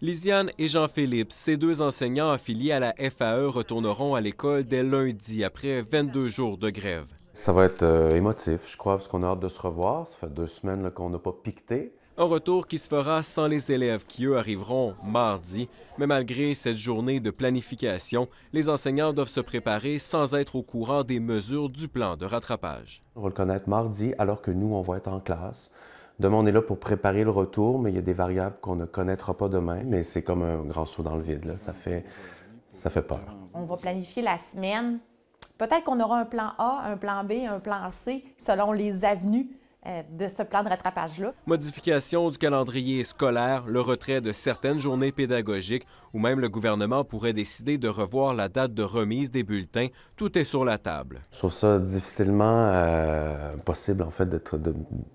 Lisiane et Jean-Philippe, ces deux enseignants affiliés à la FAE, retourneront à l'école dès lundi après 22 jours de grève. Ça va être euh, émotif, je crois, parce qu'on a hâte de se revoir. Ça fait deux semaines qu'on n'a pas piqueté. Un retour qui se fera sans les élèves qui, eux, arriveront mardi. Mais malgré cette journée de planification, les enseignants doivent se préparer sans être au courant des mesures du plan de rattrapage. On va le connaître mardi, alors que nous, on va être en classe. Demain, on est là pour préparer le retour, mais il y a des variables qu'on ne connaîtra pas demain, mais c'est comme un grand saut dans le vide. Ça, fait, ça fait peur. On va planifier la semaine. Peut-être qu'on aura un plan A, un plan B, un plan C, selon les avenues euh, de ce plan de rattrapage-là. Modification du calendrier scolaire, le retrait de certaines journées pédagogiques ou même le gouvernement pourrait décider de revoir la date de remise des bulletins. Tout est sur la table. Je trouve ça difficilement euh, possible, en fait, de,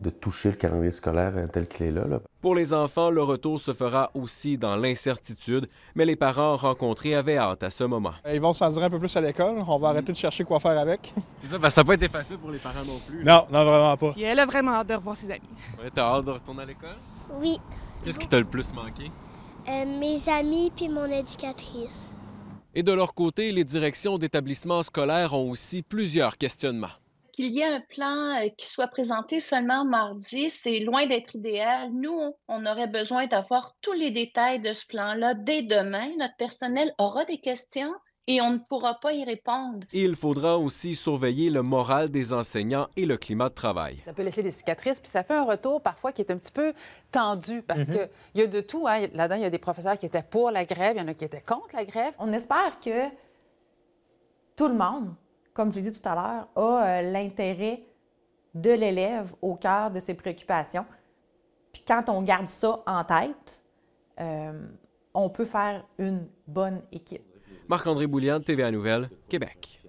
de, toucher le calendrier scolaire euh, tel qu'il est là, Pour les enfants, le retour se fera aussi dans l'incertitude, mais les parents rencontrés avaient hâte à ce moment. Ils vont s'en dire un peu plus à l'école. On va arrêter de chercher quoi faire avec. C'est ça, ben ça peut être facile pour les parents non plus. Non, non, vraiment pas de revoir ses amis. t'as hâte de retourner à l'école? Oui. Qu'est-ce qui t'a le plus manqué? Euh, mes amis puis mon éducatrice. Et de leur côté, les directions d'établissements scolaires ont aussi plusieurs questionnements. Qu'il y ait un plan euh, qui soit présenté seulement mardi, c'est loin d'être idéal. Nous, on aurait besoin d'avoir tous les détails de ce plan-là dès demain. Notre personnel aura des questions et on ne pourra pas y répondre. Il faudra aussi surveiller le moral des enseignants et le climat de travail. Ça peut laisser des cicatrices, puis ça fait un retour parfois qui est un petit peu tendu parce mhm. que il qu'il y a de tout. Hein. Là-dedans, il y a des professeurs qui étaient pour la grève, il y en a qui étaient contre la grève. On espère que tout le monde, comme je l'ai dit tout à l'heure, a euh, l'intérêt de l'élève au cœur de ses préoccupations. Puis quand on garde ça en tête, euh, on peut faire une bonne équipe. Marc-André Boulian, TVA Nouvelle, Québec.